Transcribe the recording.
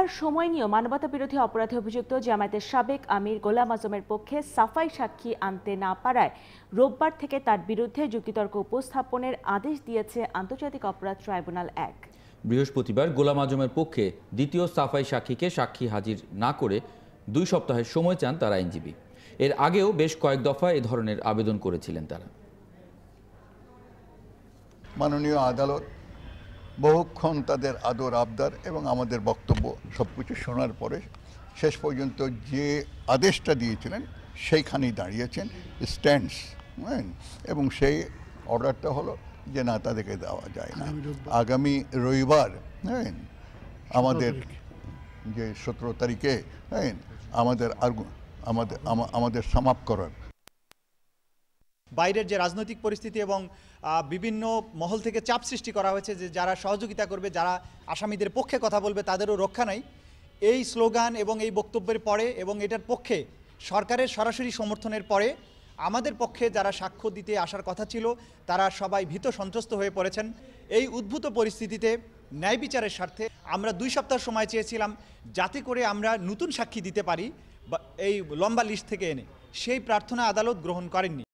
থাকার সময় নিয়েও মানবতা বিরোধী অপরাধে অভিযুক্ত জামায়াতের সাবেক আমির গোলাম আজমের পক্ষে সাফাই সাক্ষী আনতে না পারায় রোববার থেকে তার বিরুদ্ধে যুক্তিতর্ক উপস্থাপনের আদেশ দিয়েছে আন্তর্জাতিক অপরাধ ট্রাইব্যুনাল এক বৃহস্পতিবার গোলাম আজমের পক্ষে দ্বিতীয় সাফাই সাক্ষীকে সাক্ষী হাজির না করে দুই সপ্তাহের সময় চান তার আইনজীবী এর আগেও বেশ কয়েক দফা এ ধরনের আবেদন করেছিলেন তারা মাননীয় আদালত বহুক্ষণ তাদের আদর আবদার এবং আমাদের বক্তব্য সব কিছু শোনার পরে শেষ পর্যন্ত যে আদেশটা দিয়েছিলেন সেইখানেই দাঁড়িয়েছেন স্ট্যান্ডস হ্যাঁ এবং সেই অর্ডারটা হলো যে না তাদেরকে দেওয়া যায় না আগামী রবিবার হ্যাঁ আমাদের যে সতেরো তারিখে হ্যাঁ আমাদের আর আমাদের আমাদের সমাপ্ত করার বাইরের যে রাজনৈতিক পরিস্থিতি এবং বিভিন্ন মহল থেকে চাপ সৃষ্টি করা হয়েছে যে যারা সহযোগিতা করবে যারা আসামিদের পক্ষে কথা বলবে তাদেরও রক্ষা নাই এই স্লোগান এবং এই বক্তব্যের পরে এবং এটার পক্ষে সরকারের সরাসরি সমর্থনের পরে আমাদের পক্ষে যারা সাক্ষ্য দিতে আসার কথা ছিল তারা সবাই ভীত সন্ত্রস্ত হয়ে পড়েছেন এই উদ্ভূত পরিস্থিতিতে ন্যায় বিচারের স্বার্থে আমরা দুই সপ্তাহ সময় চেয়েছিলাম যাতে করে আমরা নতুন সাক্ষী দিতে পারি এই লম্বা লিস্ট থেকে এনে সেই প্রার্থনা আদালত গ্রহণ করেননি